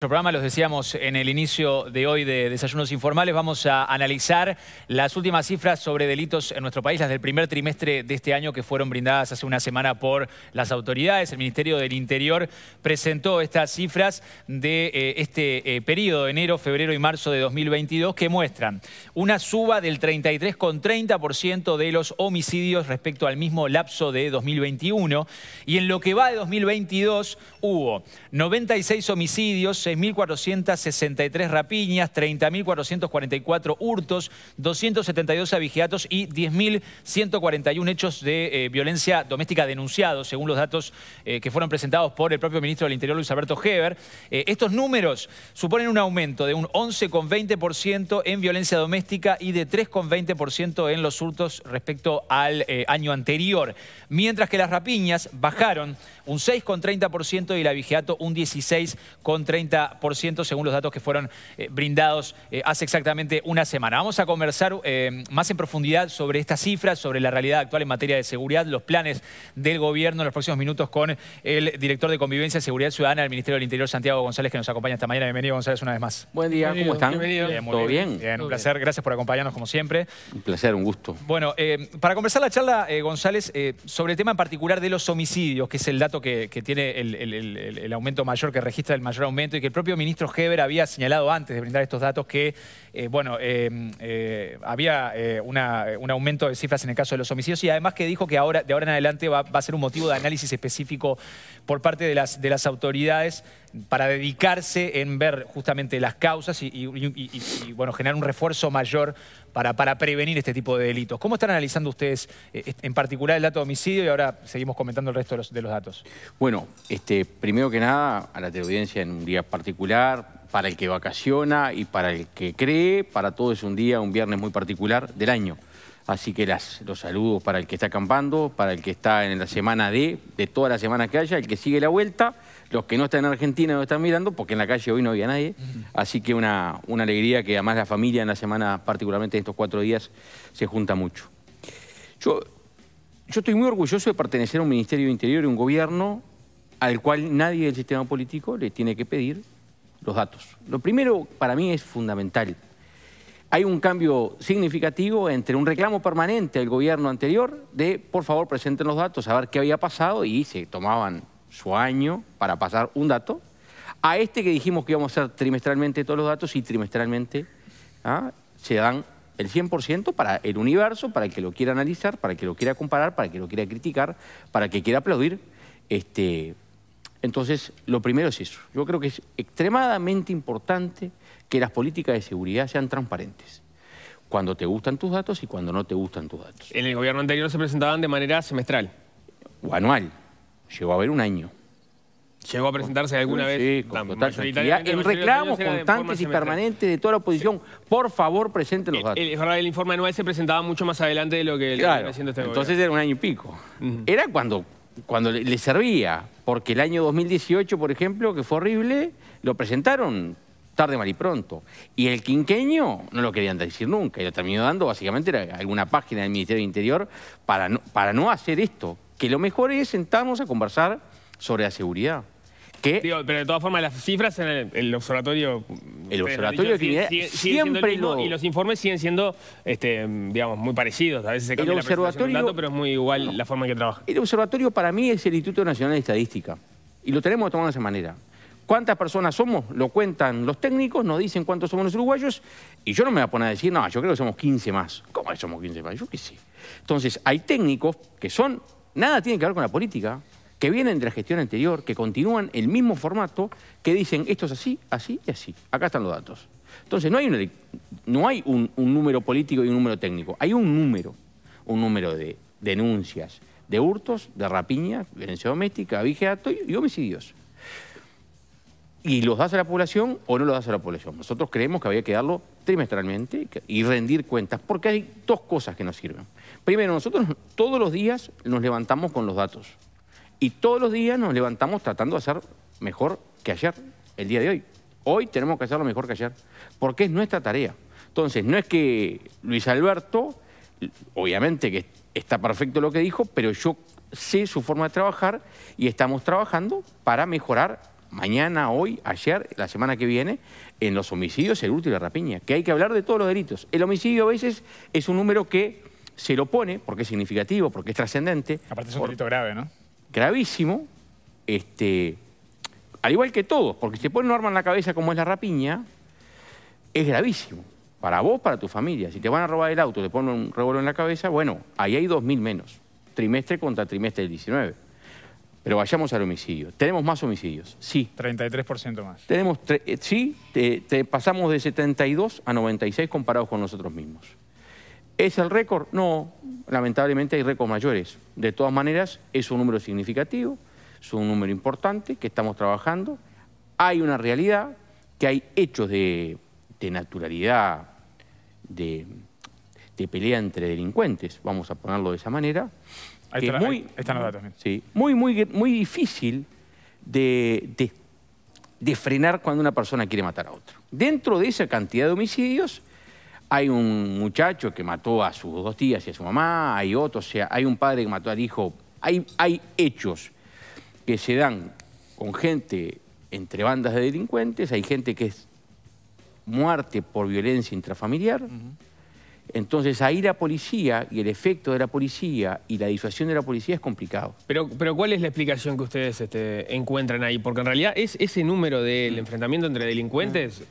Nuestro programa, los decíamos en el inicio de hoy de Desayunos Informales, vamos a analizar las últimas cifras sobre delitos en nuestro país, las del primer trimestre de este año que fueron brindadas hace una semana por las autoridades. El Ministerio del Interior presentó estas cifras de eh, este eh, periodo, de enero, febrero y marzo de 2022, que muestran una suba del 33,30% de los homicidios respecto al mismo lapso de 2021. Y en lo que va de 2022 hubo 96 homicidios, 6.463 rapiñas, 30.444 hurtos, 272 abigeatos y 10.141 hechos de eh, violencia doméstica denunciados, según los datos eh, que fueron presentados por el propio ministro del Interior, Luis Alberto Heber. Eh, estos números suponen un aumento de un 11,20% en violencia doméstica y de 3,20% en los hurtos respecto al año anterior, mientras que las rapiñas bajaron un 6,30% y la vigiato un 16,30% según los datos que fueron eh, brindados eh, hace exactamente una semana. Vamos a conversar eh, más en profundidad sobre estas cifras, sobre la realidad actual en materia de seguridad, los planes del gobierno en los próximos minutos con el director de Convivencia y Seguridad Ciudadana del Ministerio del Interior, Santiago González, que nos acompaña esta mañana. Bienvenido, González, una vez más. Buen día, ¿cómo están? Bienvenido. ¿Todo bien? un placer. Gracias por acompañarnos como siempre. Un placer, un gusto. Bueno, para conversar la charla, González, sobre el tema en particular de los homicidios, que es el dato que, tiene el aumento mayor, que registra el mayor aumento y que el propio ministro Heber había señalado antes de brindar estos datos que eh, bueno, eh, eh, había un aumento de cifras en el caso de los homicidios y además que dijo que ahora, de ahora en adelante va, a ser un motivo de análisis específico por parte de las, de las autoridades para dedicarse en ver justamente las causas y, y bueno, generar un refuerzo mayor para, prevenir este tipo de delitos. ¿Cómo están analizando ustedes eh, en particular el dato de homicidio y ahora seguimos comentando el resto de los, datos? Bueno, este, primero que nada, a la teleaudiencia en un día particular, para el que vacaciona y para el que cree, para todo es un día, un viernes muy particular del año. Así que las, los saludos para el que está acampando, para el que está en la semana D, de, de toda la semana que haya, el que sigue la vuelta los que no están en Argentina no están mirando, porque en la calle hoy no había nadie. Así que una, alegría que además la familia en la semana, particularmente en estos cuatro días, se junta mucho. Yo, yo estoy muy orgulloso de pertenecer a un Ministerio de Interior y un gobierno al cual nadie del sistema político le tiene que pedir los datos. Lo primero para mí es fundamental. Hay un cambio significativo entre un reclamo permanente al gobierno anterior de por favor presenten los datos, a ver qué había pasado y se tomaban su año para pasar un dato, a este que dijimos que íbamos a hacer trimestralmente todos los datos y trimestralmente ¿ah? se dan el 100% para el universo, para el que lo quiera analizar, para el que lo quiera comparar, para el que lo quiera criticar, para el que quiera aplaudir. Este, entonces, lo primero es eso. Yo creo que es extremadamente importante que las políticas de seguridad sean transparentes cuando te gustan tus datos y cuando no te gustan tus datos. En el gobierno anterior se presentaban de manera semestral. O anual llegó a haber un año. ¿Llegó a presentarse alguna vez? Sí, con total En reclamos constantes y permanentes de toda la oposición, por favor, presenten los datos. El, el, informe anual se presentaba mucho más adelante de lo que haciendo este entonces era un año y pico. Era cuando, cuando le, servía, porque el año 2018, por ejemplo, que fue horrible, lo presentaron tarde, mal y pronto. Y el quinqueño no lo querían decir nunca, y lo terminó dando básicamente era alguna página del Ministerio del Interior para para no hacer esto, que lo mejor es sentarnos a conversar sobre la seguridad. Que pero de todas formas, las cifras en el, observatorio... El observatorio de siempre lo... Y los informes siguen siendo, este, digamos, muy parecidos. A veces se cambia el observatorio, pero es muy igual la forma en que trabaja. El observatorio para mí es el Instituto Nacional de Estadística. Y lo tenemos que de esa manera. ¿Cuántas personas somos? Lo cuentan los técnicos, nos dicen cuántos somos los uruguayos. Y yo no me voy a poner a decir, no, yo creo que somos 15 más. ¿Cómo somos 15 más? Yo qué sé. Entonces, hay técnicos que son nada tiene que ver con la política, que vienen de la gestión anterior, que continúan el mismo formato, que dicen esto es así, así y así. Acá están los datos. Entonces no hay, no hay un, número político y un número técnico, hay un número, un número de denuncias, de hurtos, de rapiñas, violencia doméstica, vijeato y, y homicidios. Y los das a la población o no los das a la población. Nosotros creemos que había que darlo trimestralmente y rendir cuentas, porque hay dos cosas que nos sirven. Primero, nosotros todos los días nos levantamos con los datos. Y todos los días nos levantamos tratando de hacer mejor que ayer, el día de hoy. Hoy tenemos que hacerlo mejor que ayer, porque es nuestra tarea. Entonces, no es que Luis Alberto, obviamente que está perfecto lo que dijo, pero yo sé su forma de trabajar y estamos trabajando para mejorar mañana, hoy, ayer, la semana que viene, en los homicidios, el último y la rapiña, que hay que hablar de todos los delitos. El homicidio a veces es un número que se lo pone, porque es significativo, porque es trascendente. Aparte es un delito grave, ¿no? Gravísimo, este, al igual que todos, porque si te ponen un arma en la cabeza como es la rapiña, es gravísimo. Para vos, para tu familia. Si te van a robar el auto, te ponen un revuelo en la cabeza, bueno, ahí hay 2.000 menos. Trimestre contra trimestre del 19. Pero vayamos al homicidio. ¿Tenemos más homicidios? Sí. 33% más. Tenemos, eh, sí, te, pasamos de 72 a 96 comparados con nosotros mismos. ¿Es el récord? No, lamentablemente hay récords mayores. De todas maneras, es un número significativo, es un número importante que estamos trabajando. Hay una realidad, que hay hechos de, naturalidad, de, pelea entre delincuentes, vamos a ponerlo de esa manera. Ahí es muy, también. muy, muy, difícil de, de frenar cuando una persona quiere matar a otro. Dentro de esa cantidad de homicidios hay un muchacho que mató a sus dos tías y a su mamá, hay otro, o sea, hay un padre que mató al hijo. Hay, hay hechos que se dan con gente entre bandas de delincuentes, hay gente que es muerte por violencia intrafamiliar. Entonces ahí la policía y el efecto de la policía y la disuasión de la policía es complicado. Pero, pero ¿cuál es la explicación que ustedes este, encuentran ahí? Porque en realidad es ese número del mm. enfrentamiento entre delincuentes mm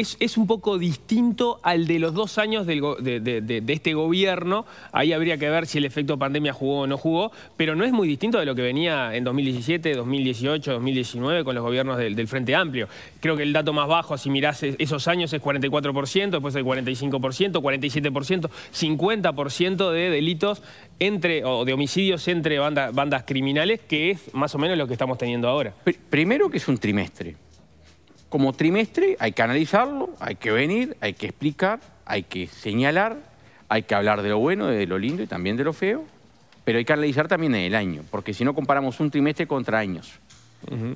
es, un poco distinto al de los dos años de, este gobierno. Ahí habría que ver si el efecto pandemia jugó o no jugó, pero no es muy distinto de lo que venía en 2017, 2018, 2019 con los gobiernos del, Frente Amplio. Creo que el dato más bajo, si mirás e-, esos años, es 44%, después el 45%, 47%, 50% de delitos entre, o de homicidios entre bandas criminales, que es más o menos lo que estamos teniendo ahora. Primero que es un trimestre como trimestre hay que analizarlo, hay que venir, hay que explicar, hay que señalar, hay que hablar de lo bueno, de lo lindo y también de lo feo, pero hay que analizar también el año, porque si no comparamos un trimestre contra años.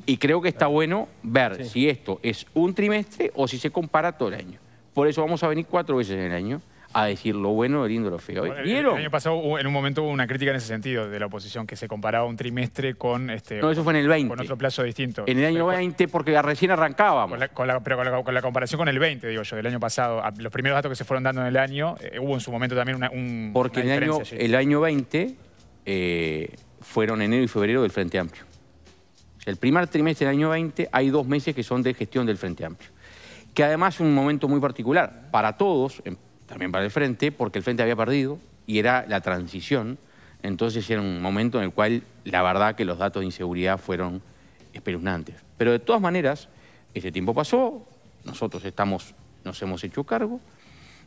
Y creo que está bueno ver si esto es un trimestre o si se compara todo el año. Por eso vamos a venir cuatro veces en el año a decir lo bueno del lindo lo El, año pasado en un momento hubo una crítica en ese sentido de la oposición, que se comparaba un trimestre con... Este, no, eso fue en el 20. Con otro plazo distinto. En el año 20 porque recién arrancábamos. la, pero con la, comparación con el 20, digo yo, del año pasado, los primeros datos que se fueron dando en el año, eh, hubo en su momento también un, Porque el, año, el año 20 eh, fueron enero y febrero del Frente Amplio. El primer trimestre del año 20 hay dos meses que son de gestión del Frente Amplio. Que además es un momento muy particular para todos, en también para el Frente, porque el Frente había perdido y era la transición. Entonces era un momento en el cual la verdad que los datos de inseguridad fueron espeluznantes. Pero de todas maneras, ese tiempo pasó, nosotros estamos, nos hemos hecho cargo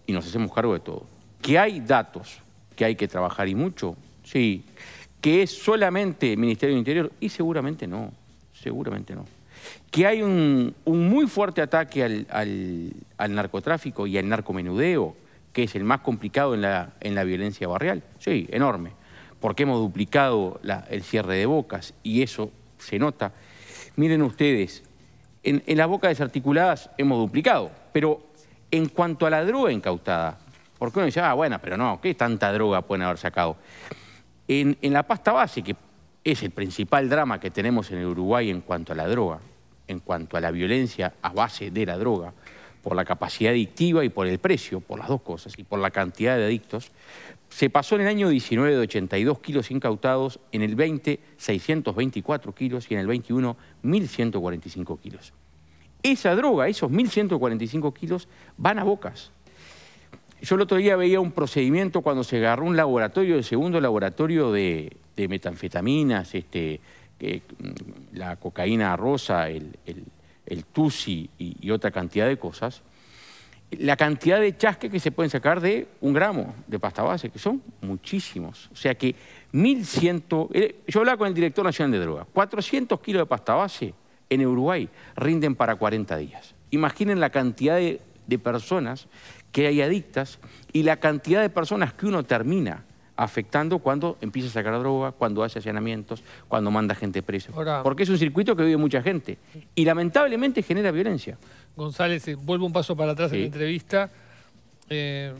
y nos hacemos cargo de todo. Que hay datos que hay que trabajar y mucho, sí. Que es solamente el Ministerio del Interior y seguramente no, seguramente no. Que hay un, muy fuerte ataque al narcotráfico y al narcomenudeo que es el más complicado en la, violencia barrial. Sí, enorme. Porque hemos duplicado el cierre de bocas y eso se nota. Miren ustedes, en, las bocas desarticuladas hemos duplicado, pero en cuanto a la droga incautada, porque uno dice, ah, bueno, pero no, ¿qué tanta droga pueden haber sacado? En, en, la pasta base, que es el principal drama que tenemos en el Uruguay en cuanto a la droga, en cuanto a la violencia a base de la droga, por la capacidad adictiva y por el precio, por las dos cosas, y por la cantidad de adictos, se pasó en el año 19 de 82 kilos incautados, en el 20 624 kilos y en el 21 1145 kilos. Esa droga, esos 1145 kilos, van a bocas. Yo el otro día veía un procedimiento cuando se agarró un laboratorio, el segundo laboratorio de, metanfetaminas, este, mm, la cocaína rosa, el el TUSI y, otra cantidad de cosas, la cantidad de chasque que se pueden sacar de un gramo de pasta base, que son muchísimos. O sea que 1.100... Eh, yo hablaba con el director nacional de drogas. 400 kilos de pasta base en Uruguay rinden para 40 días. Imaginen la cantidad de personas que hay adictas y la cantidad de personas que uno termina afectando cuando empieza a sacar droga, cuando hace allanamientos, cuando manda gente presa. Porque es un circuito que vive mucha gente y lamentablemente genera violencia. González, eh, vuelvo un paso para atrás en la entrevista. Eh,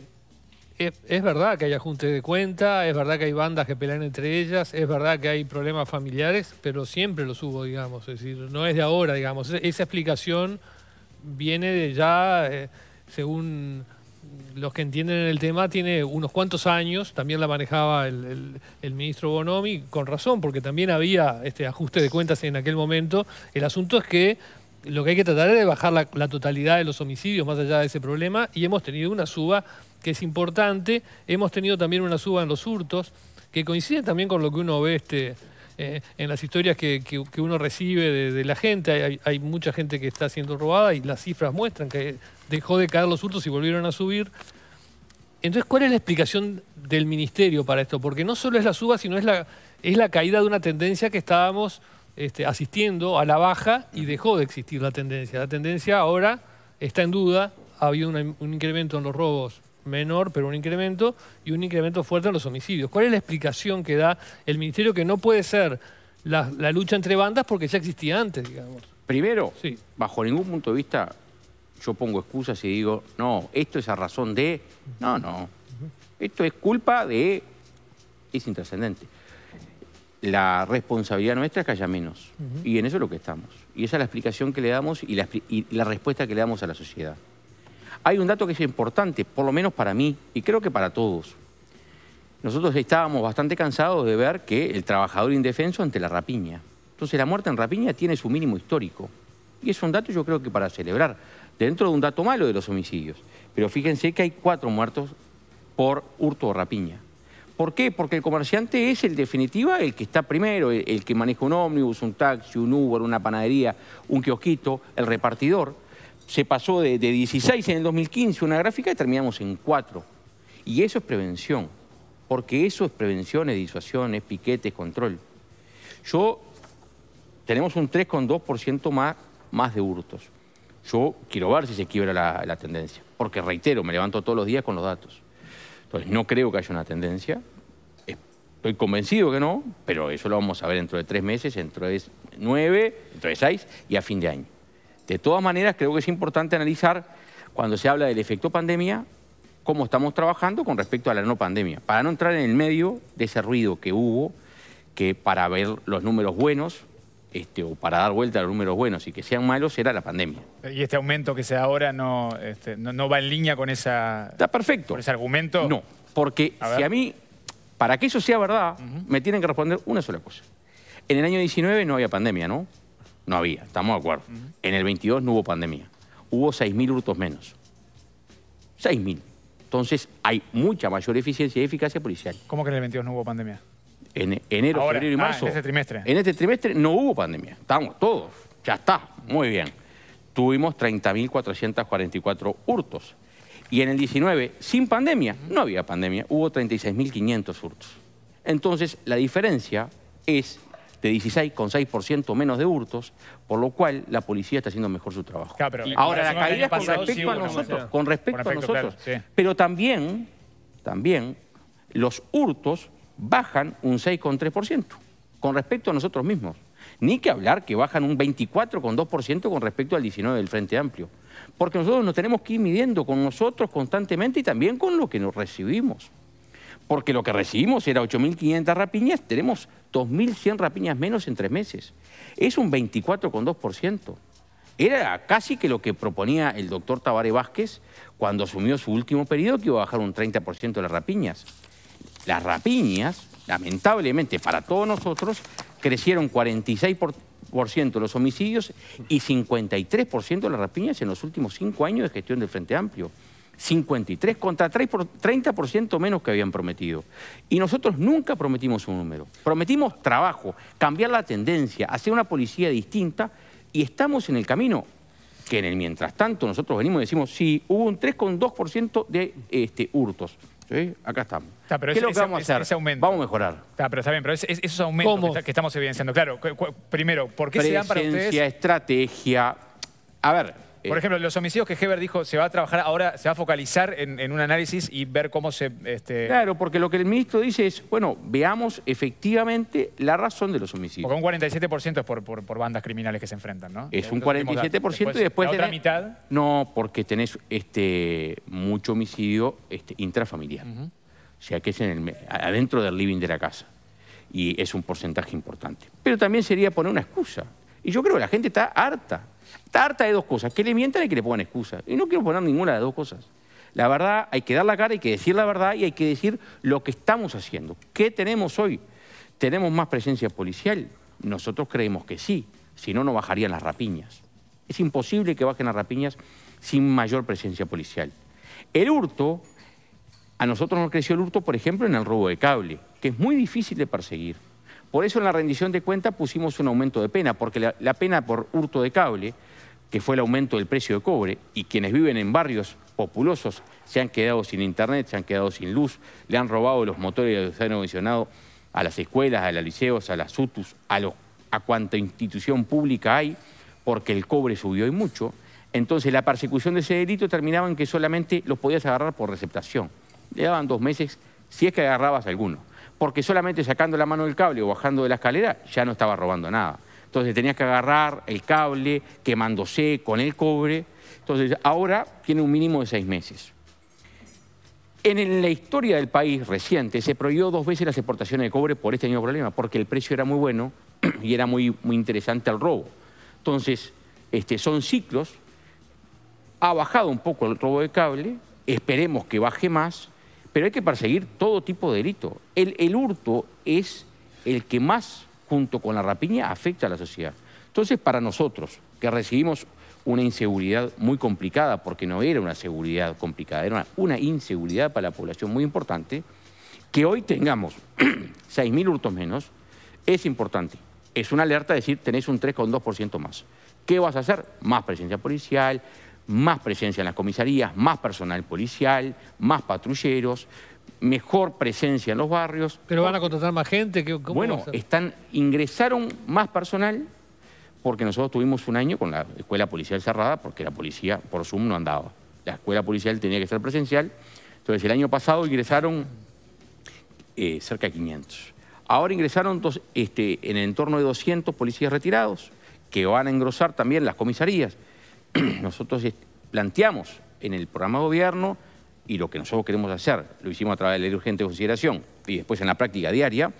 es, verdad que hay ajuntes de cuenta, es verdad que hay bandas que pelean entre ellas, es verdad que hay problemas familiares, pero siempre los hubo, digamos. Es decir, no es de ahora, digamos. E-, esa explicación viene de ya, eh, según los que entienden el tema, tiene unos cuantos años, también la manejaba el, ministro Bonomi, con razón, porque también había este ajuste de cuentas en aquel momento. El asunto es que lo que hay que tratar es de bajar la, la totalidad de los homicidios más allá de ese problema, y hemos tenido una suba que es importante, hemos tenido también una suba en los hurtos, que coincide también con lo que uno ve este eh, en las historias que, uno recibe de, la gente, hay, mucha gente que está siendo robada y las cifras muestran que dejó de caer los hurtos y volvieron a subir. Entonces, ¿cuál es la explicación del ministerio para esto? Porque no solo es la suba, sino es la, es la caída de una tendencia que estábamos este, asistiendo a la baja y dejó de existir la tendencia. La tendencia ahora está en duda, ha habido un incremento en los robos menor, pero un incremento, y un incremento fuerte en los homicidios. ¿Cuál es la explicación que da el Ministerio que no puede ser la, lucha entre bandas porque ya existía antes, digamos? Primero, bajo ningún punto de vista yo pongo excusas y digo, no, esto es a razón de... No, no. Esto es culpa de... Es intrascendente. La responsabilidad nuestra es que haya menos. Y en eso es lo que estamos. Y esa es la explicación que le damos y la, y la respuesta que le damos a la sociedad. Hay un dato que es importante, por lo menos para mí y creo que para todos. Nosotros estábamos bastante cansados de ver que el trabajador indefenso ante la rapiña. Entonces la muerte en rapiña tiene su mínimo histórico. Y es un dato yo creo que para celebrar, dentro de un dato malo de los homicidios. Pero fíjense que hay cuatro muertos por hurto o rapiña. ¿Por qué? Porque el comerciante es el definitiva el que está primero, el, el que maneja un ómnibus, un taxi, un Uber, una panadería, un kiosquito, el repartidor se pasó de, 16 en el 2015 una gráfica y terminamos en 4. Y eso es prevención, porque eso es prevención, es disuasión, es piquete, es control. Yo, tenemos un 3,2% más, más de hurtos. Yo quiero ver si se quiebra la, la, tendencia, porque reitero, me levanto todos los días con los datos. Entonces, no creo que haya una tendencia, estoy convencido que no, pero eso lo vamos a ver dentro de tres meses, dentro de nueve, dentro de seis y a fin de año. De todas maneras, creo que es importante analizar, cuando se habla del efecto pandemia, cómo estamos trabajando con respecto a la no pandemia, para no entrar en el medio de ese ruido que hubo, que para ver los números buenos, este, o para dar vuelta a los números buenos y que sean malos, era la pandemia. ¿Y este aumento que se da ahora no, este, no, va en línea con esa... Está perfecto. ese argumento? No, porque si a mí, para que eso sea verdad, me tienen que responder una sola cosa. En el año 19 no había pandemia, ¿no? No había, estamos de acuerdo. En el 22 no hubo pandemia. Hubo 6.000 hurtos menos. 6.000. Entonces hay mucha mayor eficiencia y eficacia policial. ¿Cómo que en el 22 no hubo pandemia? En enero, febrero y ah, marzo. en este trimestre. En este trimestre no hubo pandemia. Estamos todos. Ya está. Muy bien. Tuvimos 30.444 hurtos. Y en el 19, sin pandemia, no había pandemia, hubo 36.500 hurtos. Entonces, la diferencia es de 16,6% menos de hurtos, por lo cual la policía está haciendo mejor su trabajo. Ahora, la caída con respecto a nosotros, con respecto a nosotros, pero también, también los hurtos bajan un 6,3% con respecto a nosotros mismos. Ni que hablar que bajan un 24,2% con respecto al 19 del Frente Amplio. Porque nosotros nos tenemos que ir midiendo con nosotros constantemente y también con lo que nos recibimos porque lo que recibimos era 8.500 rapiñas, tenemos 2.100 rapiñas menos en tres meses. Es un 24,2%. Era casi que lo que proponía el doctor Tabare Vázquez cuando asumió su último periodo, que iba a bajar un 30% las rapiñas. Las rapiñas, lamentablemente para todos nosotros, crecieron 46% los homicidios y 53% de las rapiñas en los últimos cinco años de gestión del Frente Amplio. 53 contra 3 por 30% menos que habían prometido. Y nosotros nunca prometimos un número. Prometimos trabajo, cambiar la tendencia, hacer una policía distinta y estamos en el camino que en el mientras tanto nosotros venimos y decimos, sí, hubo un 3,2% de este, hurtos. ¿Sí? Acá estamos. ¿Qué es, lo que vamos a hacer? Vamos a mejorar. Está, pero está bien, pero esos aumentos Que, estamos evidenciando. Claro, primero, ¿por qué se dan para ustedes? estrategia. A ver, por ejemplo, los homicidios que Heber dijo se va a trabajar ahora, se va a focalizar en, un análisis y ver cómo se... Este, claro, porque lo que el ministro dice es, bueno, veamos efectivamente la razón de los homicidios. Porque un 47% es por, bandas criminales que se enfrentan, ¿no? Es un 47% y después... ¿La otra mitad? No, porque tenés este, mucho homicidio este, intrafamiliar. O sea, que es en el, adentro del living de la casa. Y es un porcentaje importante. Pero también sería poner una excusa. Y yo creo que la gente está harta. Está harta de dos cosas, que le mientan y que le pongan excusas. Y no quiero poner ninguna de las dos cosas. La verdad, hay que dar la cara, hay que decir la verdad y hay que decir lo que estamos haciendo. ¿Qué tenemos hoy? ¿Tenemos más presencia policial? Nosotros creemos que sí, si no, no bajarían las rapiñas. Es imposible que bajen las rapiñas sin mayor presencia policial. El hurto, a nosotros nos creció el hurto, por ejemplo, en el robo de cable, que es muy difícil de perseguir. Por eso en la rendición de cuentas pusimos un aumento de pena, porque la, pena por hurto de cable, que fue el aumento del precio de cobre, y quienes viven en barrios populosos se han quedado sin internet, se han quedado sin luz, le han robado los motores de los acondicionado a las escuelas, a los liceos, a las UTUS, a, lo, a cuanta institución pública hay, porque el cobre subió y mucho. Entonces la persecución de ese delito terminaba en que solamente los podías agarrar por receptación. Le daban dos meses si es que agarrabas alguno porque solamente sacando la mano del cable o bajando de la escalera ya no estaba robando nada. Entonces tenías que agarrar el cable quemándose con el cobre. Entonces ahora tiene un mínimo de seis meses. En la historia del país reciente se prohibió dos veces las exportaciones de cobre por este mismo problema, porque el precio era muy bueno y era muy, interesante el robo. Entonces, este, son ciclos. Ha bajado un poco el robo de cable, esperemos que baje más, pero hay que perseguir todo tipo de delito. El, el hurto es el que más, junto con la rapiña, afecta a la sociedad. Entonces, para nosotros, que recibimos una inseguridad muy complicada, porque no era una seguridad complicada, era una, inseguridad para la población muy importante, que hoy tengamos 6.000 hurtos menos, es importante. Es una alerta decir, tenés un 3,2% más. ¿Qué vas a hacer? Más presencia policial, más presencia en las comisarías, más personal policial, más patrulleros, mejor presencia en los barrios. ¿Pero van a contratar más gente? bueno, están, ingresaron más personal porque nosotros tuvimos un año con la escuela policial cerrada porque la policía por Zoom no andaba. La escuela policial tenía que ser presencial. Entonces el año pasado ingresaron eh, cerca de 500. Ahora ingresaron este, en el entorno de 200 policías retirados que van a engrosar también las comisarías. nosotros planteamos en el programa de gobierno y lo que nosotros queremos hacer, lo hicimos a través de la urgente consideración y después en la práctica diaria,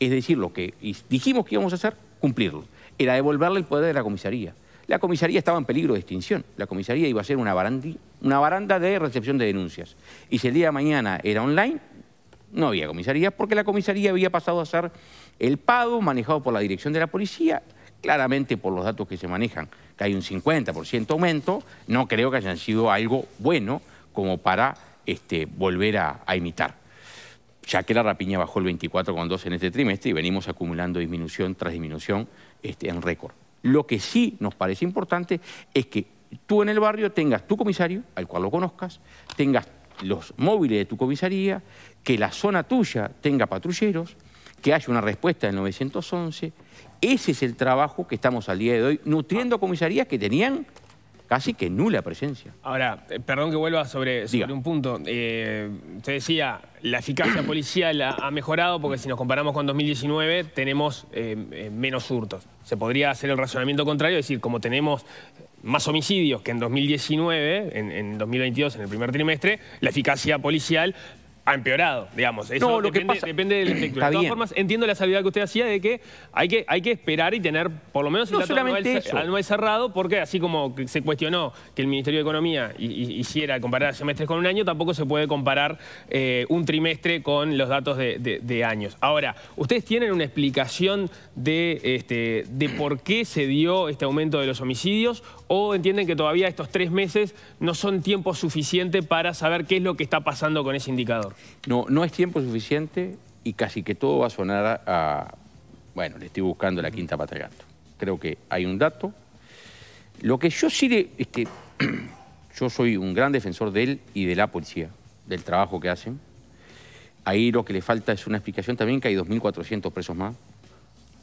es decir, lo que dijimos que íbamos a hacer, cumplirlo. Era devolverle el poder de la comisaría. La comisaría estaba en peligro de extinción. La comisaría iba a ser una, baranda de recepción de denuncias. Y si el día de mañana era online, no había comisaría, porque la comisaría había pasado a ser el pago manejado por la dirección de la policía, claramente por los datos que se manejan que hay un 50% aumento, no creo que hayan sido algo bueno como para este, volver a, imitar ya que la rapiña bajó el 24,2 en este trimestre y venimos acumulando disminución tras disminución este, en récord. Lo que sí nos parece importante es que tú en el barrio tengas tu comisario, al cual lo conozcas, tengas los móviles de tu comisaría, que la zona tuya tenga patrulleros, que haya una respuesta del 911, ese es el trabajo que estamos al día de hoy, nutriendo ah. comisarías que tenían casi que nula presencia. Ahora, eh, perdón que vuelva sobre, sobre un punto. usted eh, decía, la eficacia policial ha mejorado porque si nos comparamos con 2019 tenemos eh, menos hurtos. Se podría hacer el razonamiento contrario, es decir, como tenemos más homicidios que en 2019, en 2022, en el primer trimestre, la eficacia policial ha empeorado, digamos. Eso depende, que depende de la de todas formas, entiendo la salvedad que usted hacía de que hay que, hay que esperar y tener por lo menos el dato anual, cerrado, porque así como se cuestionó que el Ministerio de Economía hiciera comparar semestres con un año, tampoco se puede comparar eh, un trimestre con los datos de, años. Ahora, ¿ustedes tienen una explicación de, este, de por qué se dio este aumento de los homicidios o entienden que todavía estos tres meses no son tiempo suficiente para saber qué es lo que está pasando con ese indicador? No, no es tiempo suficiente y casi que todo va a sonar a... Bueno, le estoy buscando la quinta patagato. Creo que hay un dato. Lo que yo sí le... Este, yo soy un gran defensor de él y de la policía, del trabajo que hacen. Ahí lo que le falta es una explicación también que hay 2.400 presos más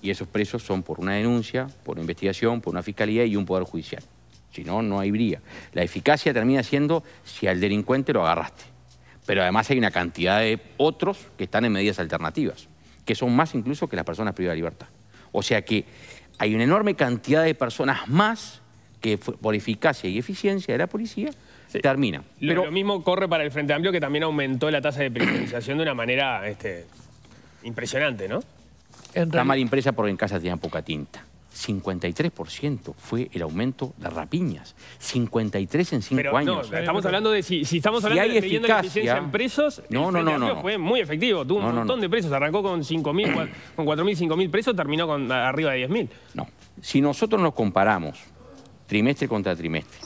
y esos presos son por una denuncia, por una investigación, por una fiscalía y un poder judicial. Si no, no hay bría. La eficacia termina siendo si al delincuente lo agarraste pero además hay una cantidad de otros que están en medidas alternativas, que son más incluso que las personas privadas de libertad. O sea que hay una enorme cantidad de personas más que por eficacia y eficiencia de la policía terminan. termina. Pero... Lo, mismo corre para el Frente Amplio que también aumentó la tasa de privatización de una manera este, impresionante, ¿no? Está mal impresa porque en casa tenía poca tinta. 53% fue el aumento de rapiñas. 53 en 5 años. No, estamos hablando de si, estamos hablando de eficacia, la en presos, no, no, no, no, fue muy efectivo. Tuvo un montón de presos. Arrancó con 5.000, con 4.000, 5.000 presos, terminó con arriba de 10.000. No. Si nosotros nos comparamos trimestre contra trimestre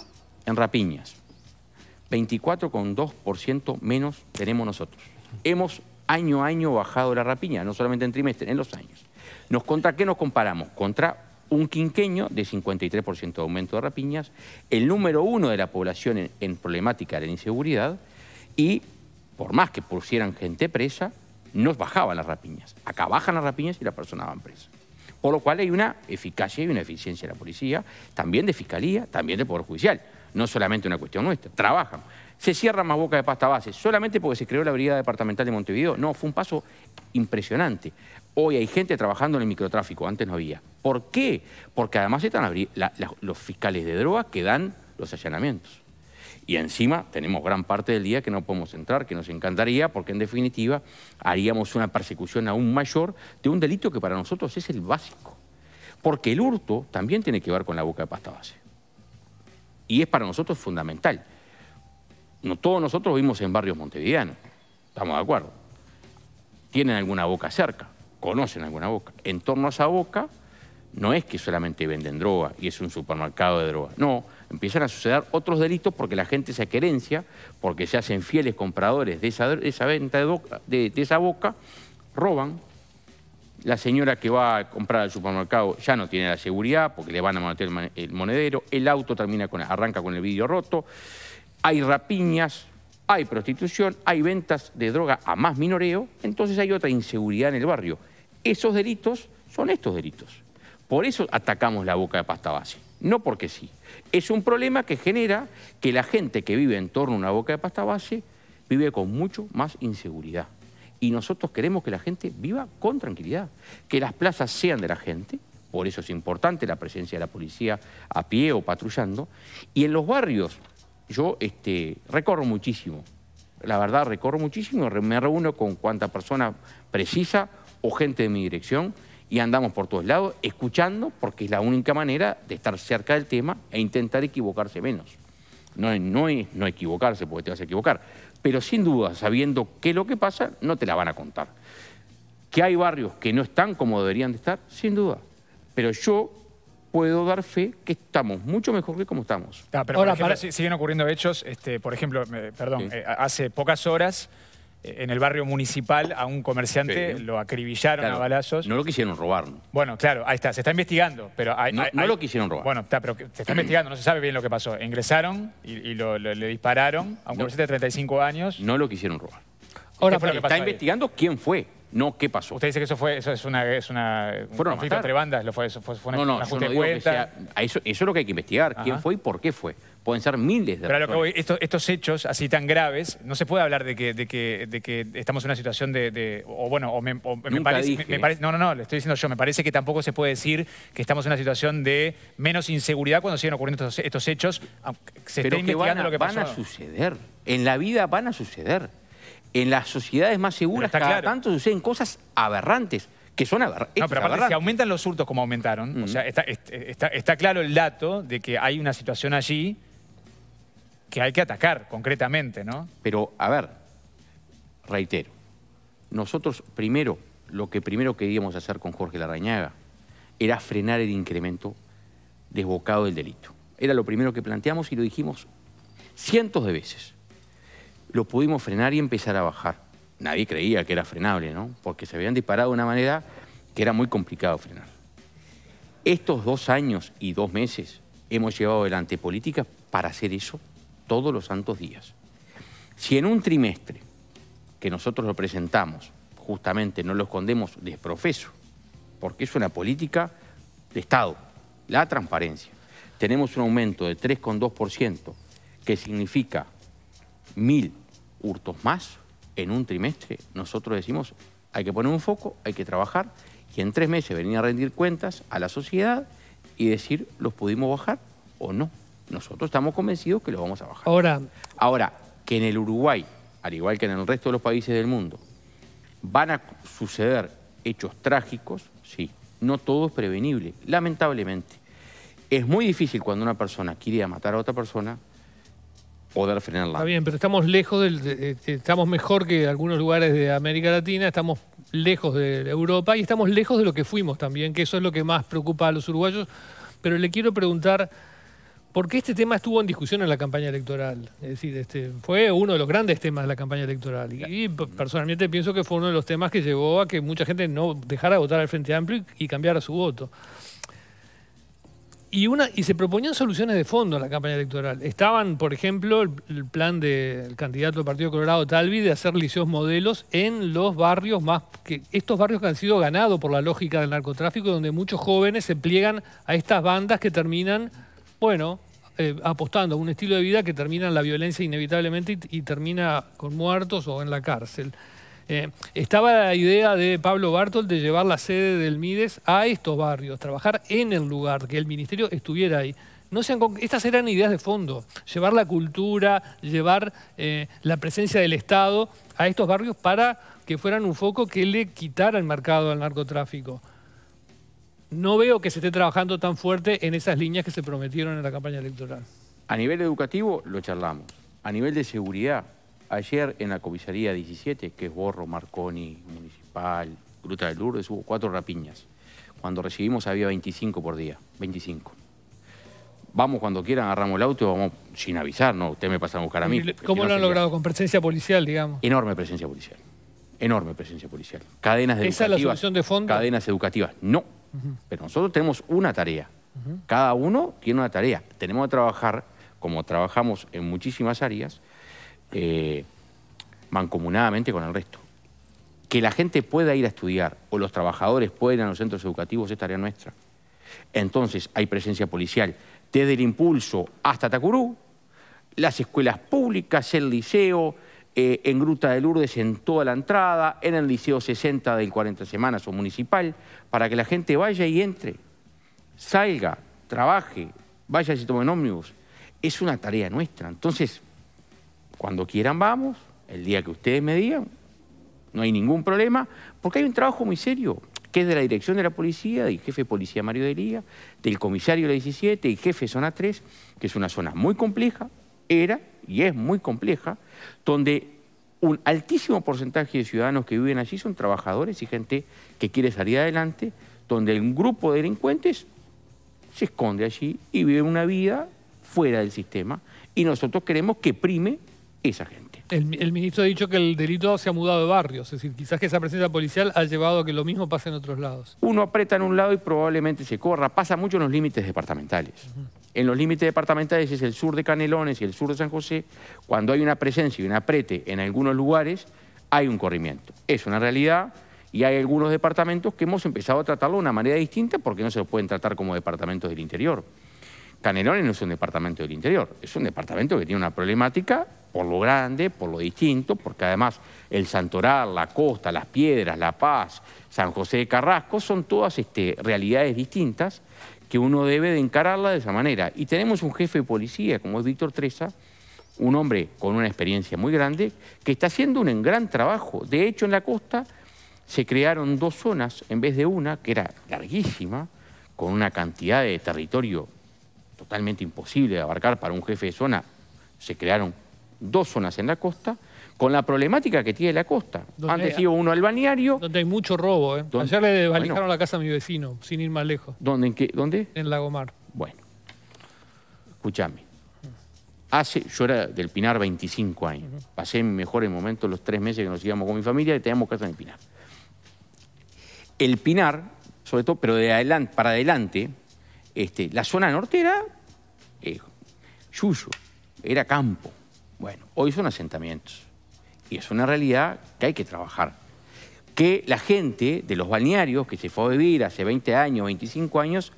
en rapiñas, 24,2% menos tenemos nosotros. Hemos año a año bajado la rapiña, no solamente en trimestre, en los años. Nos, ¿Contra qué nos comparamos? Contra un quinqueño de 53% de aumento de rapiñas, el número uno de la población en, problemática de la inseguridad y por más que pusieran gente presa, no bajaban las rapiñas. Acá bajan las rapiñas y la persona va presa. Por lo cual hay una eficacia y una eficiencia de la policía, también de fiscalía, también de Poder Judicial. No solamente una cuestión nuestra, trabajan se cierra más boca de pasta base. Solamente porque se creó la Brigada Departamental de Montevideo. No, fue un paso impresionante. Hoy hay gente trabajando en el microtráfico, antes no había. ¿Por qué? Porque además están los fiscales de droga que dan los allanamientos. Y encima tenemos gran parte del día que no podemos entrar, que nos encantaría, porque en definitiva haríamos una persecución aún mayor de un delito que para nosotros es el básico. Porque el hurto también tiene que ver con la boca de pasta base. Y es para nosotros fundamental todos nosotros vivimos en barrios montevideanos, estamos de acuerdo. Tienen alguna boca cerca, conocen alguna boca. En torno a esa boca no es que solamente venden droga y es un supermercado de droga. No, empiezan a suceder otros delitos porque la gente se querencia, porque se hacen fieles compradores de esa, venta de, de, esa boca, roban. La señora que va a comprar al supermercado ya no tiene la seguridad porque le van a mantener el monedero. El auto termina con, arranca con el vidrio roto hay rapiñas, hay prostitución, hay ventas de droga a más minoreo, entonces hay otra inseguridad en el barrio. Esos delitos son estos delitos. Por eso atacamos la boca de pasta base, no porque sí. Es un problema que genera que la gente que vive en torno a una boca de pasta base vive con mucho más inseguridad. Y nosotros queremos que la gente viva con tranquilidad, que las plazas sean de la gente, por eso es importante la presencia de la policía a pie o patrullando, y en los barrios yo este, recorro muchísimo. La verdad, recorro muchísimo, me reúno con cuanta persona precisa o gente de mi dirección y andamos por todos lados escuchando porque es la única manera de estar cerca del tema e intentar equivocarse menos. No es no, es, no equivocarse porque te vas a equivocar, pero sin duda, sabiendo qué es lo que pasa, no te la van a contar. Que hay barrios que no están como deberían de estar, sin duda. Pero yo puedo dar fe que estamos mucho mejor que como estamos. Ah, pero Ahora, siguen ocurriendo hechos, este, por ejemplo, perdón, eh, hace pocas horas eh, en el barrio municipal a un comerciante, lo acribillaron a balazos. No lo quisieron robar. Bueno, claro, ahí está, se está investigando. pero No, lo quisieron robar. Bueno, está, pero se está investigando, no se sabe bien lo que pasó. Ingresaron y, le dispararon a un comerciante de 35 años. No lo quisieron robar. Ahora, está investigando quién fue. No, ¿qué pasó? Usted dice que eso fue eso es una es una un conflicto entre bandas, lo fue eso fue, una, no, no, no eso, es lo que hay que investigar, quién fue y por qué fue. Pueden ser miles de Pero lo que estos, hechos así tan graves, no se puede hablar de que, de que, de que estamos en una situación de, o bueno, o, me, parece, no, no, no, le estoy diciendo yo, me parece que tampoco se puede decir que estamos en una situación de menos inseguridad cuando siguen ocurriendo estos, hechos, se Pero investigando lo que pasó. van a suceder, en la vida van a suceder en las sociedades más seguras cada tanto suceden cosas aberrantes que son aberrantes. No, pero si aumentan los hurtos como aumentaron, o sea, está, está, claro el dato de que hay una situación allí que hay que atacar concretamente, ¿no? Pero, a ver, reitero, nosotros primero, lo que primero queríamos hacer con Jorge Larrañaga era frenar el incremento desbocado del delito. Era lo primero que planteamos y lo dijimos cientos de veces lo pudimos frenar y empezar a bajar. Nadie creía que era frenable, ¿no? Porque se habían disparado de una manera que era muy complicado frenar. Estos dos años y dos meses hemos llevado adelante políticas para hacer eso todos los santos días. Si en un trimestre que nosotros lo presentamos, justamente no lo escondemos, desprofeso, porque es una política de Estado, la transparencia. Tenemos un aumento de 3,2%, que significa mil hurtos más en un trimestre, nosotros decimos, hay que poner un foco, hay que trabajar, y en tres meses venir a rendir cuentas a la sociedad y decir, ¿los pudimos bajar o no? Nosotros estamos convencidos que lo vamos a bajar. Ahora, Ahora que en el Uruguay, al igual que en el resto de los países del mundo, van a suceder hechos trágicos, sí, no todo es prevenible, lamentablemente. Es muy difícil cuando una persona quiere matar a otra persona poder frenarla. Está bien, pero estamos lejos del, estamos mejor que algunos lugares de América Latina, estamos lejos de Europa y estamos lejos de lo que fuimos también, que eso es lo que más preocupa a los uruguayos. Pero le quiero preguntar, ¿por qué este tema estuvo en discusión en la campaña electoral? Es decir, este, fue uno de los grandes temas de la campaña electoral. Y, personalmente pienso que fue uno de los temas que llevó a que mucha gente no dejara votar al Frente Amplio y cambiara su voto. Y, una, y se proponían soluciones de fondo a la campaña electoral. Estaban, por ejemplo, el, plan del candidato del Partido Colorado Talvi de hacer liceos modelos en los barrios más que estos barrios que han sido ganados por la lógica del narcotráfico, donde muchos jóvenes se pliegan a estas bandas que terminan, bueno, eh, apostando a un estilo de vida que termina en la violencia inevitablemente y termina con muertos o en la cárcel. Eh, estaba la idea de Pablo Bartol de llevar la sede del Mides a estos barrios, trabajar en el lugar, que el ministerio estuviera ahí. No sean Estas eran ideas de fondo, llevar la cultura, llevar eh, la presencia del Estado a estos barrios para que fueran un foco que le quitara el mercado al narcotráfico. No veo que se esté trabajando tan fuerte en esas líneas que se prometieron en la campaña electoral. A nivel educativo lo charlamos, a nivel de seguridad Ayer en la comisaría 17, que es Borro, Marconi, Municipal, Gruta del Lourdes, hubo cuatro rapiñas. Cuando recibimos había 25 por día, 25. Vamos cuando quieran, agarramos el auto vamos sin avisar, ¿no? Usted me pasa a buscar a mí. ¿Cómo lo han logrado? ¿Con presencia policial, digamos? Enorme presencia policial. Enorme presencia policial. Cadenas ¿Esa educativas. ¿Esa es la solución de fondo? Cadenas educativas, no. Pero nosotros tenemos una tarea. Cada uno tiene una tarea. Tenemos que trabajar, como trabajamos en muchísimas áreas, eh, mancomunadamente con el resto. Que la gente pueda ir a estudiar o los trabajadores puedan a los centros educativos es tarea nuestra. Entonces hay presencia policial desde el impulso hasta Tacurú, las escuelas públicas, el liceo, eh, en Gruta de Lourdes en toda la entrada, en el Liceo 60 del 40 Semanas o Municipal, para que la gente vaya y entre, salga, trabaje, vaya y tome en ómnibus. Es una tarea nuestra. Entonces, cuando quieran vamos, el día que ustedes me digan, no hay ningún problema, porque hay un trabajo muy serio, que es de la dirección de la policía, del jefe de policía Mario Delía, del comisario de la 17, y jefe de zona 3, que es una zona muy compleja, era y es muy compleja, donde un altísimo porcentaje de ciudadanos que viven allí son trabajadores y gente que quiere salir adelante, donde un grupo de delincuentes se esconde allí y vive una vida fuera del sistema. Y nosotros queremos que prime esa gente. El, ministro ha dicho que el delito se ha mudado de barrios, es decir, quizás que esa presencia policial ha llevado a que lo mismo pase en otros lados. Uno aprieta en un lado y probablemente se corra, pasa mucho en los límites departamentales. En los límites departamentales es el sur de Canelones y el sur de San José, cuando hay una presencia y un aprete en algunos lugares, hay un corrimiento. Es una realidad y hay algunos departamentos que hemos empezado a tratarlo de una manera distinta porque no se lo pueden tratar como departamentos del interior. Canelones no es un departamento del interior, es un departamento que tiene una problemática por lo grande, por lo distinto, porque además el Santoral, la costa, las piedras, La Paz, San José de Carrasco, son todas este, realidades distintas que uno debe de encararla de esa manera. Y tenemos un jefe de policía, como es Víctor Treza, un hombre con una experiencia muy grande, que está haciendo un gran trabajo. De hecho, en la costa se crearon dos zonas en vez de una, que era larguísima, con una cantidad de territorio totalmente imposible de abarcar para un jefe de zona. Se crearon dos zonas en la costa, con la problemática que tiene la costa. Antes iba uno al balneario. Donde hay mucho robo, ¿eh? Ayer le desvalijaron la casa a mi vecino, sin ir más lejos. ¿Dónde? ¿En qué? ¿Dónde? En Lagomar. Bueno, escúchame. Hace, yo era del Pinar 25 años. Pasé mi mejor momento los tres meses que nos íbamos con mi familia y teníamos casa en el Pinar. El Pinar, sobre todo, pero de adelante, para adelante, este, la zona nortera yuyo, era campo. Bueno, hoy son asentamientos. Y es una realidad que hay que trabajar. Que la gente de los balnearios que se fue a vivir hace 20 años, 25 años,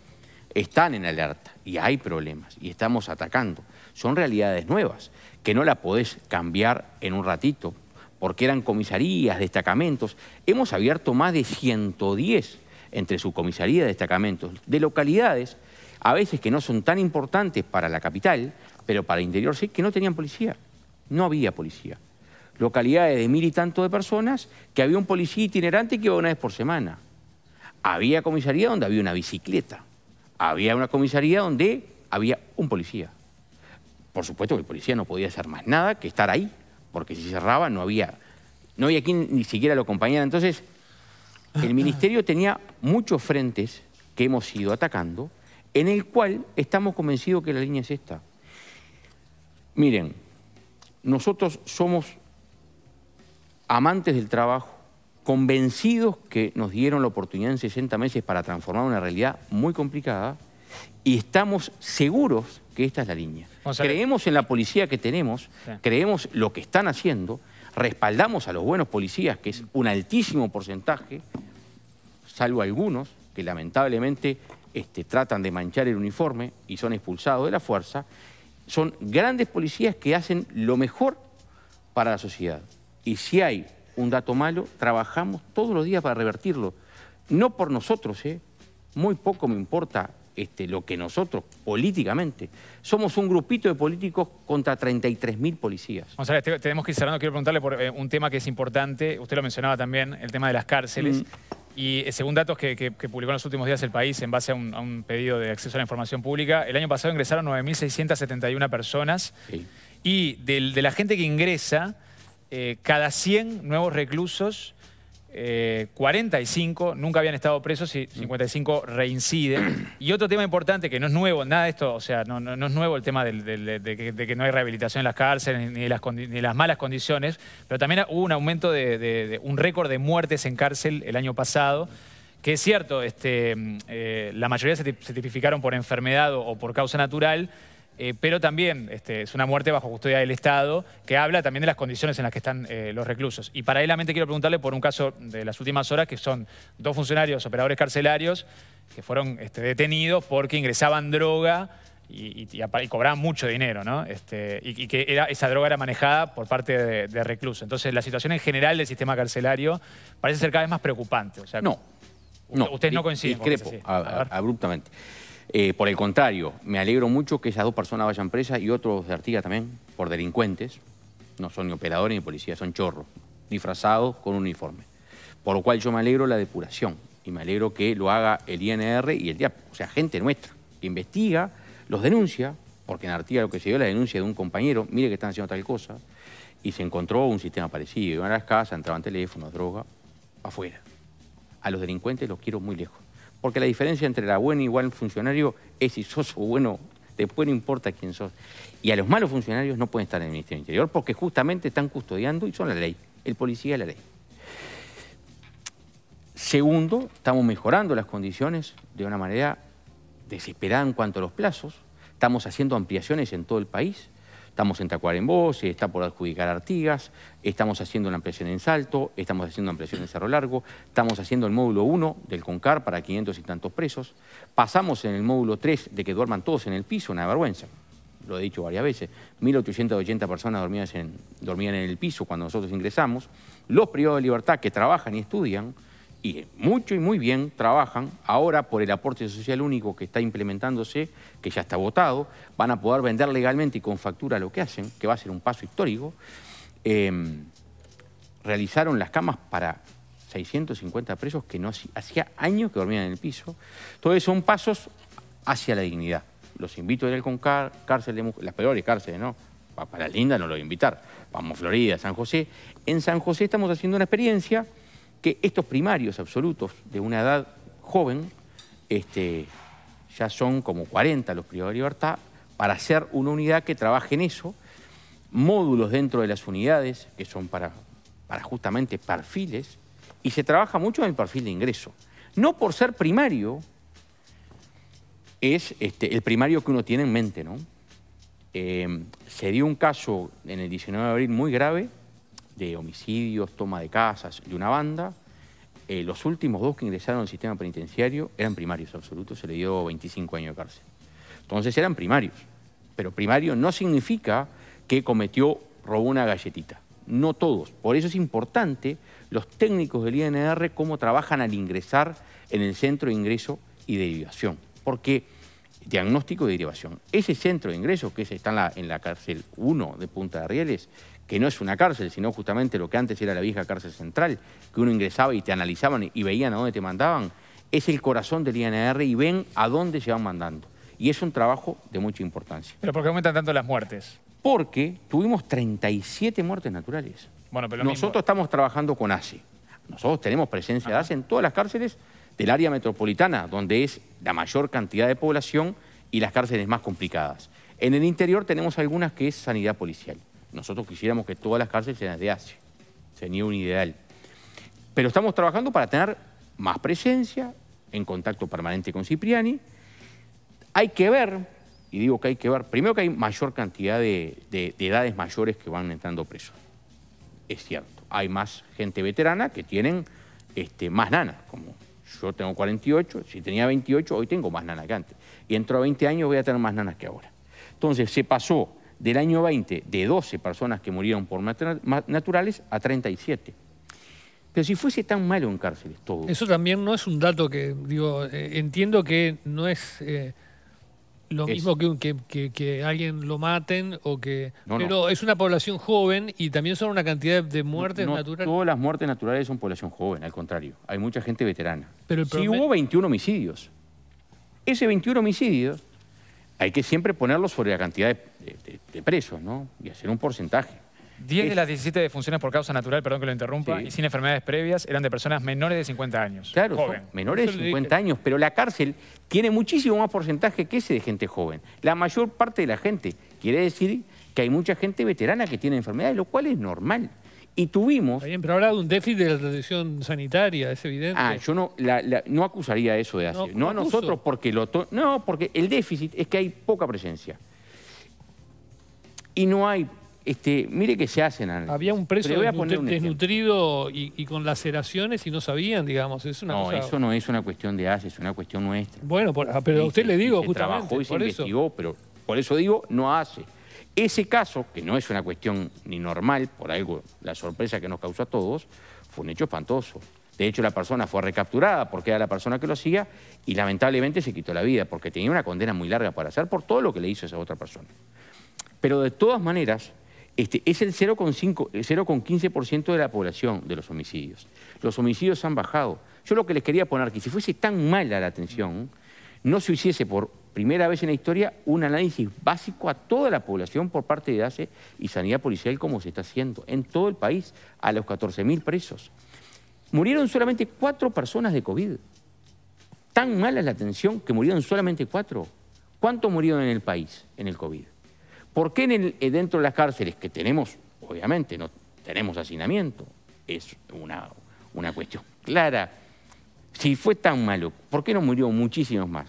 están en alerta y hay problemas y estamos atacando. Son realidades nuevas que no la podés cambiar en un ratito porque eran comisarías, destacamentos. Hemos abierto más de 110 entre su comisaría de destacamentos de localidades, a veces que no son tan importantes para la capital, pero para el interior sí, que no tenían policía. No había policía. Localidades de mil y tanto de personas que había un policía itinerante que iba una vez por semana. Había comisaría donde había una bicicleta. Había una comisaría donde había un policía. Por supuesto que el policía no podía hacer más nada que estar ahí, porque si cerraba no había, no había quien ni siquiera lo acompañara. Entonces, el ministerio tenía muchos frentes que hemos ido atacando, en el cual estamos convencidos que la línea es esta. Miren, nosotros somos amantes del trabajo, convencidos que nos dieron la oportunidad en 60 meses para transformar una realidad muy complicada y estamos seguros que esta es la línea. creemos en la policía que tenemos, creemos lo que están haciendo, respaldamos a los buenos policías, que es un altísimo porcentaje, salvo algunos que lamentablemente este, tratan de manchar el uniforme y son expulsados de la fuerza, son grandes policías que hacen lo mejor para la sociedad. Y si hay un dato malo, trabajamos todos los días para revertirlo. No por nosotros, ¿eh? muy poco me importa este, lo que nosotros, políticamente, somos un grupito de políticos contra 33.000 policías. González, tenemos que ir cerrando. Quiero preguntarle por eh, un tema que es importante. Usted lo mencionaba también, el tema de las cárceles. Mm. Y eh, según datos que, publicó en los últimos días el país en base a un, pedido de acceso a la información pública, el año pasado ingresaron 9.671 personas y de, la gente que ingresa, eh, cada 100 nuevos reclusos 45 eh, nunca habían estado presos y 55 reinciden. Y otro tema importante que no es nuevo, nada de esto, o sea, no, es nuevo el tema de, que, no hay rehabilitación en las cárceles ni las, malas condiciones, pero también hubo un aumento de, un récord de muertes en cárcel el año pasado. Que es cierto, este, mm, eh, la mayoría se, tipificaron por enfermedad o por causa natural, eh, pero también este, es una muerte bajo custodia del Estado, que habla también de las condiciones en las que están eh, los reclusos. Y paralelamente quiero preguntarle por un caso de las últimas horas, que son dos funcionarios, operadores carcelarios, que fueron este, detenidos porque ingresaban droga y, cobraban mucho dinero, ¿no? Este, y, que esa droga era manejada por parte de, reclusos. Entonces, la situación en general del sistema carcelario parece ser cada vez más preocupante. O sea, no, no. Ustedes no coinciden. abruptamente. Eh, por el contrario, me alegro mucho que esas dos personas vayan presas y otros de Artigas también, por delincuentes. No son ni operadores ni policías, son chorros, disfrazados con un uniforme. Por lo cual yo me alegro la depuración y me alegro que lo haga el INR y el DIAP, o sea, gente nuestra, que investiga, los denuncia, porque en Artigas lo que se dio la denuncia de un compañero, mire que están haciendo tal cosa, y se encontró un sistema parecido. Iban a las casas, entraban teléfonos, droga, afuera. A los delincuentes los quiero muy lejos. Porque la diferencia entre la buena y igual funcionario es si sos bueno, después no importa quién sos. Y a los malos funcionarios no pueden estar en el Ministerio Interior porque justamente están custodiando y son la ley. El policía es la ley. Segundo, estamos mejorando las condiciones de una manera desesperada en cuanto a los plazos. Estamos haciendo ampliaciones en todo el país. Estamos en Tacuarembó, se está por adjudicar Artigas, estamos haciendo una ampliación en Salto, estamos haciendo una ampliación en Cerro Largo, estamos haciendo el módulo 1 del CONCAR para 500 y tantos presos, pasamos en el módulo 3 de que duerman todos en el piso, una vergüenza lo he dicho varias veces, 1.880 personas dormían en, dormían en el piso cuando nosotros ingresamos, los privados de libertad que trabajan y estudian, y mucho y muy bien trabajan ahora por el aporte social único que está implementándose, que ya está votado, van a poder vender legalmente y con factura lo que hacen, que va a ser un paso histórico. Em, realizaron las camas para 650 presos que no hacía años que dormían en el piso. Entonces son pasos hacia la dignidad. Los invito a el Concar, cárcel de mujeres, las peores cárceles, ¿no? Para Linda no lo voy a invitar. Vamos a Florida, San José. En San José estamos haciendo una experiencia que estos primarios absolutos de una edad joven, este, ya son como 40 los privados de libertad, para ser una unidad que trabaje en eso, módulos dentro de las unidades, que son para, para justamente perfiles, y se trabaja mucho en el perfil de ingreso. No por ser primario, es este, el primario que uno tiene en mente, ¿no? Eh, se dio un caso en el 19 de abril muy grave de homicidios, toma de casas de una banda. Eh, los últimos dos que ingresaron al sistema penitenciario eran primarios absolutos, se le dio 25 años de cárcel. Entonces eran primarios, pero primario no significa que cometió, robó una galletita. No todos. Por eso es importante los técnicos del INR cómo trabajan al ingresar en el centro de ingreso y derivación. Porque diagnóstico de derivación. Ese centro de ingreso que está en la, en la cárcel 1 de Punta de Rieles, que no es una cárcel, sino justamente lo que antes era la vieja cárcel central, que uno ingresaba y te analizaban y veían a dónde te mandaban, es el corazón del INR y ven a dónde se van mandando. Y es un trabajo de mucha importancia. ¿Pero por qué aumentan tanto las muertes? Porque tuvimos 37 muertes naturales. Bueno, pero Nosotros estamos trabajando con ACE. Nosotros tenemos presencia de ACE en todas las cárceles del área metropolitana, donde es la mayor cantidad de población y las cárceles más complicadas. En el interior tenemos algunas que es sanidad policial. Nosotros quisiéramos que todas las cárceles sean de Asia. Sería un ideal. Pero estamos trabajando para tener más presencia, en contacto permanente con Cipriani. Hay que ver, y digo que hay que ver, primero que hay mayor cantidad de, edades mayores que van entrando presos. Es cierto, hay más gente veterana que tienen este, más nanas, como yo tengo 48, si tenía 28, hoy tengo más nanas que antes. Y dentro de 20 años voy a tener más nanas que ahora. Entonces se pasó del año 20 de 12 personas que murieron por naturales a 37. Pero si fuese tan malo en cárceles todo. Eso también no es un dato que, digo, eh, entiendo que no es eh, lo mismo que, que, alguien lo maten o que... No, pero es una población joven y también son una cantidad de muertes no, Todas las muertes naturales son población joven, al contrario. Hay mucha gente veterana. Pero Si hubo 21 homicidios. Ese 21 homicidios hay que siempre ponerlo sobre la cantidad de, presos, ¿no? Y hacer un porcentaje. 10 de las 17 defunciones por causa natural, perdón que lo interrumpa, y sin enfermedades previas, eran de personas menores de 50 años. Claro, menores de 50 años, pero la cárcel tiene muchísimo más porcentaje que ese de gente joven. La mayor parte de la gente, quiere decir que hay mucha gente veterana que tiene enfermedades, lo cual es normal. Y tuvimos... Bien, pero habla de un déficit de la tradición sanitaria, es evidente. Ah, yo no, la, no acusaría eso de así. No, a nosotros porque lo... No, porque el déficit es que hay poca presencia. Y no hay... Este, mire que se hacen. Había un preso desnutrido y, con laceraciones y no sabían, digamos. Es no, eso no es una cuestión de hace es una cuestión nuestra. Bueno, ah, pero a usted le digo justamente. y pero por eso digo, no hace. Ese caso, que no es una cuestión ni normal, por algo la sorpresa que nos causó a todos, fue un hecho espantoso. De hecho, la persona fue recapturada porque era la persona que lo hacía y lamentablemente se quitó la vida porque tenía una condena muy larga para hacer por todo lo que le hizo esa otra persona. Pero de todas maneras, este, es el 0,15% de la población de los homicidios. Los homicidios han bajado. Yo lo que les quería poner, que si fuese tan mala la atención, no se hiciese por primera vez en la historia un análisis básico a toda la población por parte de ACE y Sanidad Policial como se está haciendo en todo el país, a los 14.000 presos. Murieron solamente cuatro personas de COVID. Tan mala es la atención que murieron solamente cuatro. ¿Cuántos murieron en el país en el COVID? ¿Por qué en el, eh, dentro de las cárceles, que tenemos, obviamente, no tenemos hacinamiento? Es una, una cuestión clara si fue tan malo, ¿por qué no murió muchísimos más?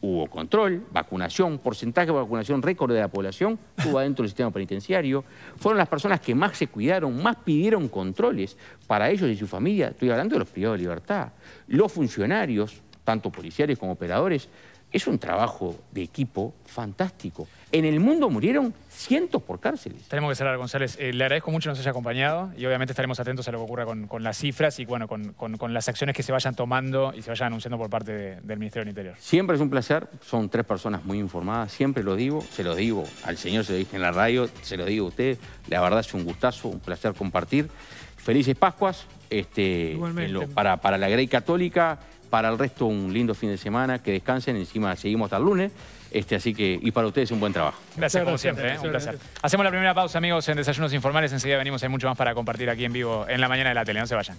Hubo control, vacunación, porcentaje de vacunación récord de la población, hubo adentro del sistema penitenciario. Fueron las personas que más se cuidaron, más pidieron controles para ellos y su familia. Estoy hablando de los privados de libertad. Los funcionarios, tanto policiales como operadores, es un trabajo de equipo fantástico. En el mundo murieron cientos por cárceles. Tenemos que cerrar, González. Eh, le agradezco mucho que nos haya acompañado y obviamente estaremos atentos a lo que ocurra con, las cifras y bueno, con, las acciones que se vayan tomando y se vayan anunciando por parte del Ministerio del Interior. Siempre es un placer. Son tres personas muy informadas. Siempre lo digo. Se lo digo al señor, se lo dije en la radio, se lo digo a usted. La verdad es un gustazo, un placer compartir. Felices Pascuas este, para, para la Grey Católica. Para el resto, un lindo fin de semana, que descansen, encima seguimos hasta el lunes. Este, así que, y para ustedes un buen trabajo. Gracias, como siempre, ¿eh? un placer. Hacemos la primera pausa, amigos, en Desayunos Informales. Enseguida venimos, hay mucho más para compartir aquí en vivo en la mañana de la tele. No se vayan.